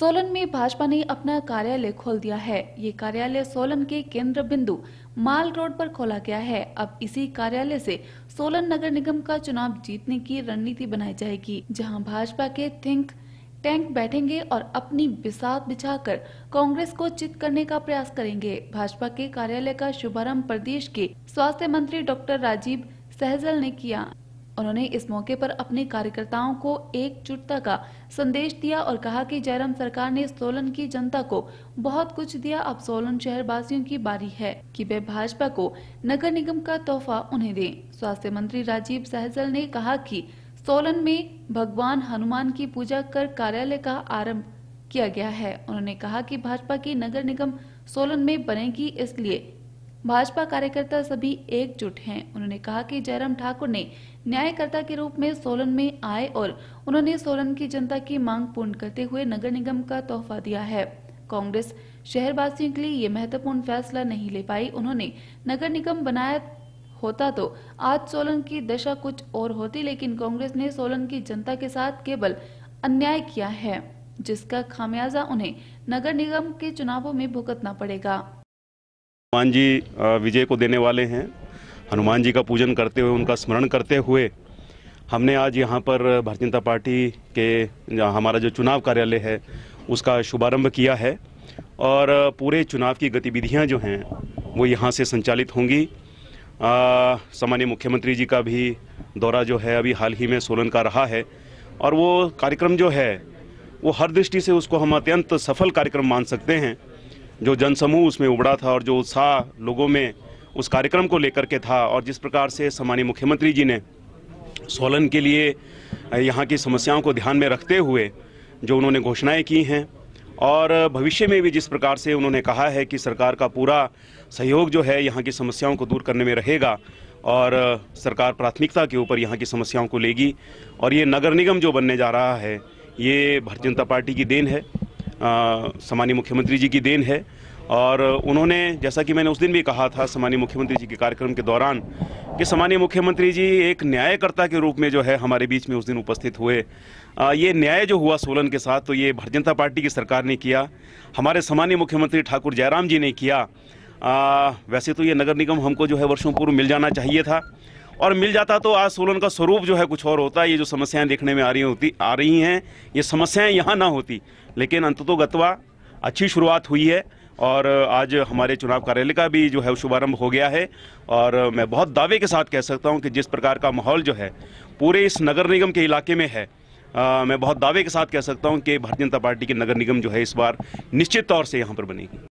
सोलन में भाजपा ने अपना कार्यालय खोल दिया है ये कार्यालय सोलन के केंद्र बिंदु माल रोड पर खोला गया है अब इसी कार्यालय से सोलन नगर निगम का चुनाव जीतने की रणनीति बनाई जाएगी जहां भाजपा के थिंक टैंक बैठेंगे और अपनी बिसात बिछाकर कांग्रेस को चित करने का प्रयास करेंगे भाजपा के कार्यालय का शुभारंभ प्रदेश के स्वास्थ्य मंत्री डॉक्टर राजीव सहजल ने किया उन्होंने इस मौके पर अपने कार्यकर्ताओं को एकजुटता का संदेश दिया और कहा कि जयराम सरकार ने सोलन की जनता को बहुत कुछ दिया अब सोलन शहर वासियों की बारी है कि वे भाजपा को नगर निगम का तोहफा उन्हें दें। स्वास्थ्य मंत्री राजीव सहजल ने कहा कि सोलन में भगवान हनुमान की पूजा कर कार्यालय का आरम्भ किया गया है उन्होंने कहा की भाजपा की नगर निगम सोलन में बनेगी इसलिए भाजपा कार्यकर्ता सभी एकजुट हैं उन्होंने कहा कि जयराम ठाकुर ने न्यायकर्ता के रूप में सोलन में आए और उन्होंने सोलन की जनता की मांग पूर्ण करते हुए नगर निगम का तोहफा दिया है कांग्रेस शहरवासियों के लिए ये महत्वपूर्ण फैसला नहीं ले पाई उन्होंने नगर निगम बनाया होता तो आज सोलन की दशा कुछ और होती लेकिन कांग्रेस ने सोलन की जनता के साथ केवल अन्याय किया है जिसका खामियाजा उन्हें नगर निगम के चुनावों में भुगतना पड़ेगा हनुमान जी विजय को देने वाले हैं हनुमान जी का पूजन करते हुए उनका स्मरण करते हुए हमने आज यहाँ पर भारतीय जनता पार्टी के हमारा जो चुनाव कार्यालय है उसका शुभारंभ किया है और पूरे चुनाव की गतिविधियाँ जो हैं वो यहाँ से संचालित होंगी सामान्य मुख्यमंत्री जी का भी दौरा जो है अभी हाल ही में सोलन का रहा है और वो कार्यक्रम जो है वो हर दृष्टि से उसको हम अत्यंत सफल कार्यक्रम मान सकते हैं जो जनसमूह उसमें उबड़ा था और जो उत्साह लोगों में उस कार्यक्रम को लेकर के था और जिस प्रकार से सम्मानीय मुख्यमंत्री जी ने सोलन के लिए यहाँ की समस्याओं को ध्यान में रखते हुए जो उन्होंने घोषणाएं की हैं और भविष्य में भी जिस प्रकार से उन्होंने कहा है कि सरकार का पूरा सहयोग जो है यहाँ की समस्याओं को दूर करने में रहेगा और सरकार प्राथमिकता के ऊपर यहाँ की समस्याओं को लेगी और ये नगर निगम जो बनने जा रहा है ये भारतीय जनता पार्टी की देन है सामान्य मुख्यमंत्री जी की देन है और उन्होंने जैसा कि मैंने उस दिन भी कहा था सामान्य मुख्यमंत्री जी के कार्यक्रम के दौरान कि सामान्य मुख्यमंत्री जी एक न्यायकर्ता के रूप में जो है हमारे बीच में उस दिन उपस्थित हुए आ, ये न्याय जो हुआ सोलन के साथ तो ये भारतीय जनता पार्टी की सरकार ने किया हमारे सामान्य मुख्यमंत्री ठाकुर जयराम जी ने किया आ, वैसे तो ये नगर निगम हमको जो है वर्षों पूर्व मिल जाना चाहिए था और मिल जाता तो आज सोलन का स्वरूप जो है कुछ और होता ये जो समस्याएं देखने में आ रही होती आ रही हैं ये समस्याएं यहाँ ना होती लेकिन अंततोगतवा अच्छी शुरुआत हुई है और आज हमारे चुनाव कार्यालय का भी जो है शुभारंभ हो गया है और मैं बहुत दावे के साथ कह सकता हूँ कि जिस प्रकार का माहौल जो है पूरे इस नगर निगम के इलाके में है आ, मैं बहुत दावे के साथ कह सकता हूँ कि भारतीय जनता पार्टी की नगर निगम जो है इस बार निश्चित तौर से यहाँ पर बनेगी